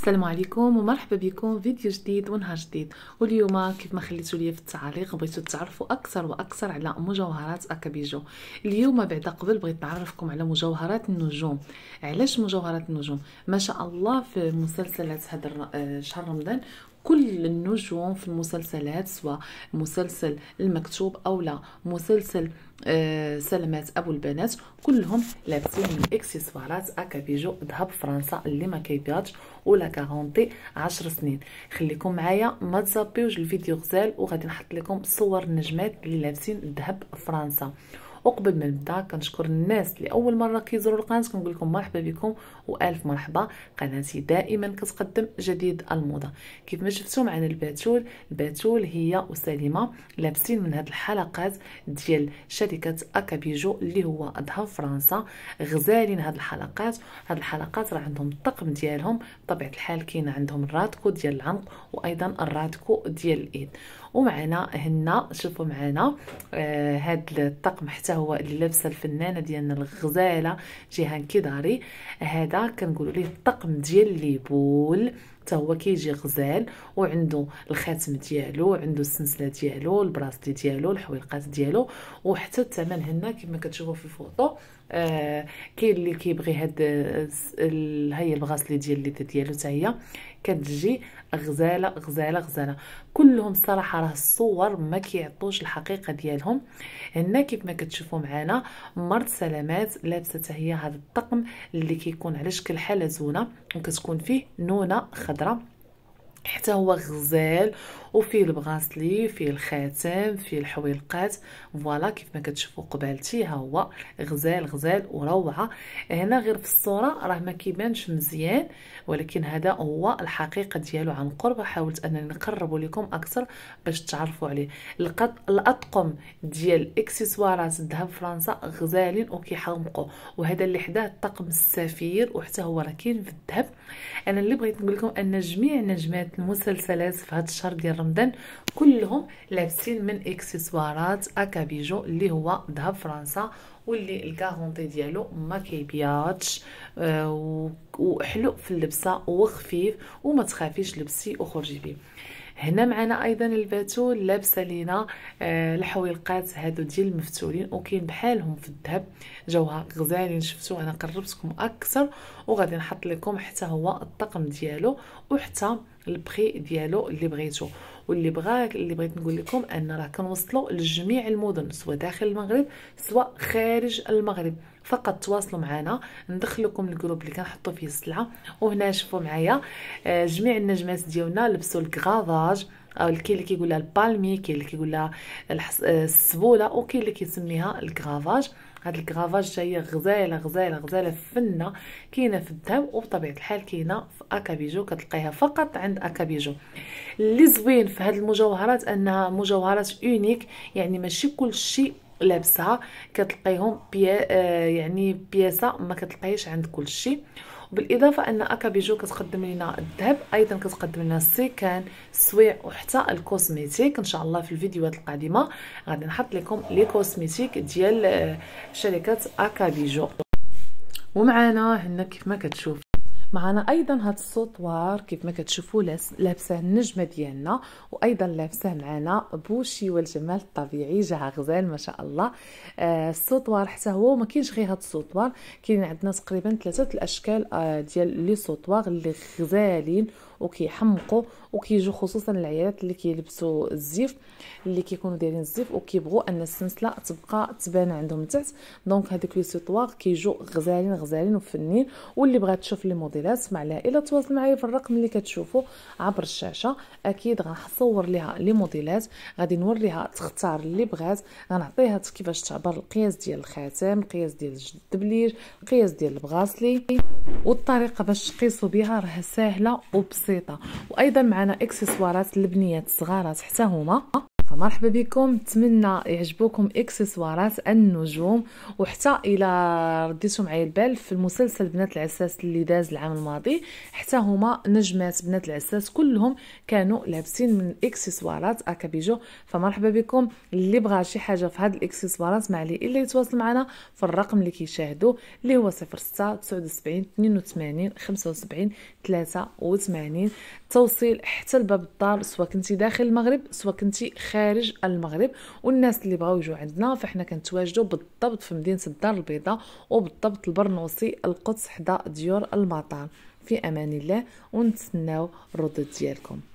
السلام عليكم ومرحبا بكم فيديو جديد ونهار جديد واليوم كيف ما خليتوا لي في التعليق بغيتوا تعرفوا اكثر واكثر على مجوهرات اكابيجو اليوم بعد قبل بغيت نعرفكم على مجوهرات النجوم علاش مجوهرات النجوم ما شاء الله في مسلسلات هذا آه، شهر رمضان كل النجوم في المسلسلات سواء مسلسل المكتوب او لا مسلسل آه، سلامات ابو البنات كلهم لابسين من اكسسوارات اكابيجو ذهب فرنسا اللي ما كيبيضش ولا كارونتي 10 سنين خليكم معايا ما تزابيوش الفيديو غزال وغادي نحط لكم صور النجمات اللي لابسين ذهب فرنسا وقبل ما نبدا كنشكر الناس اللي اول مره كيزوروا القناه كنقول لكم مرحبا بكم والف مرحبا قناتي دائما كتقدم جديد الموضه كيف ما شفتوا معنا الباتول الباتول هي وسليمه لابسين من هاد الحلقات ديال شركه اكابيجو اللي هو اظهر فرنسا غزالين هاد الحلقات هاد الحلقات راه عندهم الطقم ديالهم بطبيعه الحال كاين عندهم الراتكو ديال العنق وايضا الراتكو ديال الايد ومعنا هنا شوفوا معنا آه هاد الطقم حتى هو اللي لابسه الفنانه ديالنا الغزاله جيهان كداري هذا كنقولوا ليه الطقم ديال بول حتى هو كيجي غزال وعنده الخاتم ديالو عنده السلسله ديالو البراسلي ديالو الحويقات ديالو وحتى الثمن هنا كما كتشوفوا في الفوطو آه، كاين اللي كيبغي هاد آه، هي البغاسلي ديال اللي ديالو حتى هي كتجي غزاله غزاله غزاله كلهم الصراحه راه الصور ما كيعطوش الحقيقه ديالهم هنا كيف ما كتشوفوا معنا مرت سلامات لابسه هي هذا الطقم اللي كيكون على شكل حلزونه وكتكون فيه نونه خضراء حتى هو غزال وفيه البغاسلي فيه الخاتم فيه الحويلقات فوالا كيف ما كتشوفوا قبالتي ها هو غزال غزال وروعه هنا غير في الصوره راه ما كيبانش مزيان ولكن هذا هو الحقيقه ديالو عن قرب حاولت انني نقربو لكم اكثر باش تعرفوا عليه الاطقم ديال اكسسوارات الذهب فرنسا غزالين وكيحمقوا وهذا اللي حداه الطقم السفير وحتى هو راه كاين في الذهب انا اللي بغيت نقول لكم ان جميع نجمات المسلسلات في هذا الشهر ديال رمضان كلهم لابسين من اكسسوارات اكابيجو اللي هو ذهب فرنسا واللي الكارونتي ديالو ما كيبياتش آه، وحلو في اللبسه وخفيف وما تخافيش لبسي وخرجي بيه هنا معنا ايضا الباتو لابسه لينا آه، الحويلقات هادو ديال المفتولين وكاين بحالهم في الذهب جوها غزالين شفتو انا قربتكم اكثر وغادي نحط لكم حتى هو الطقم ديالو وحتى البري ديالو اللي بغيتو واللي بغا اللي بغيت نقول لكم ان راه كنوصلوا لجميع المدن سواء داخل المغرب سواء خارج المغرب فقط تواصلوا معنا ندخلكم الجروب اللي كنحطوا فيه السلعه وهنا شوفوا معايا جميع النجمات ديالنا لبسوا الكغافاج او كاين اللي كيقولها البالمي كاين اللي كيقولها آه، السبوله وكاين اللي كيسميها الكرافاج هاد الكرافاج جايه غزاله غزاله غزاله فنه كاينه في الدهب وبطبيعه الحال كاينه في اكابيجو كتلقيها فقط عند اكابيجو اللي زوين في هاد المجوهرات انها مجوهرات اونيك يعني ماشي كل شيء لابسها كتلقيهم بي آه يعني بياسه ما كتلقيهش عند كل شيء بالاضافه ان اكا بيجو كتقدم لنا الذهب ايضا كتقدم لنا السيكان السويع وحتى الكوزميتيك ان شاء الله في الفيديوهات القادمه غادي نحط لكم لي كوزميتيك ديال آه، شركه اكا بيجو ومعانا هنا كيف ما كتشوف معنا ايضا هاد السوطوار كيف ما كتشوفوا لابسه النجمه ديالنا وايضا لابسه معنا بوشي والجمال الطبيعي جا غزال ما شاء الله آه السوطوار حتى هو ما كاينش غير هاد السوطوار كاين عندنا تقريبا ثلاثه الاشكال آه ديال لي سوطوار اللي غزالين وكيحمقوا وكيجوا خصوصا العيالات اللي كيلبسوا الزيف اللي كيكونوا دايرين الزيف وكيبغوا ان السنسله تبقى تبان عندهم تحت دونك هذوك لي سيطوار كيجوا غزالين غزالين وفنين واللي بغات تشوف لي موديلات مع العائله تواصل معايا في الرقم اللي كتشوفوا عبر الشاشه اكيد غنصور ليها لي موديلات غادي نوريها تختار اللي بغات غنعطيها كيفاش تعبر القياس ديال الخاتم القياس ديال الدبليج القياس ديال البغاصلي والطريقه باش تقيسوا بها راه سهله وبسيطه بسيطه وايضا معنا اكسسوارات البنيات الصغارات حتى هما فمرحبا بكم نتمنى يعجبوكم اكسسوارات النجوم وحتى الى رديتو معايا البال في المسلسل بنات العساس اللي داز العام الماضي حتى هما نجمات بنات العساس كلهم كانوا لابسين من اكسسوارات اكابيجو فمرحبا بكم اللي بغى شي حاجه في هاد الاكسسوارات ما عليه الا يتواصل معنا في الرقم اللي كيشاهدوا اللي هو 06 79 82 75 83 توصيل حتى لباب الدار سواء كنتي داخل المغرب سواء كنتي خارج خارج المغرب والناس اللي بغاو يجوا عندنا فاحنا كنتواجدوا بالضبط في مدينه الدار البيضاء وبالضبط البرنوسي القدس حدا ديور المطار في امان الله ونتسناو الردود ديالكم